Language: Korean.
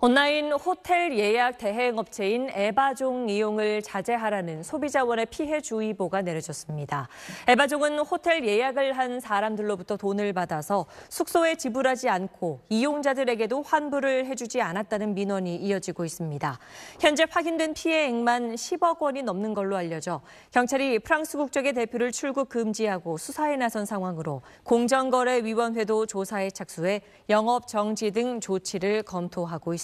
온라인 호텔 예약 대행 업체인 에바종 이용을 자제하라는 소비자원의 피해 주의보가 내려졌습니다. 에바종은 호텔 예약을 한 사람들로부터 돈을 받아서 숙소에 지불하지 않고 이용자들에게도 환불을 해주지 않았다는 민원이 이어지고 있습니다. 현재 확인된 피해액만 10억 원이 넘는 걸로 알려져 경찰이 프랑스 국적의 대표를 출국 금지하고 수사에 나선 상황으로 공정거래위원회도 조사에 착수해 영업 정지 등 조치를 검토하고 있습니다.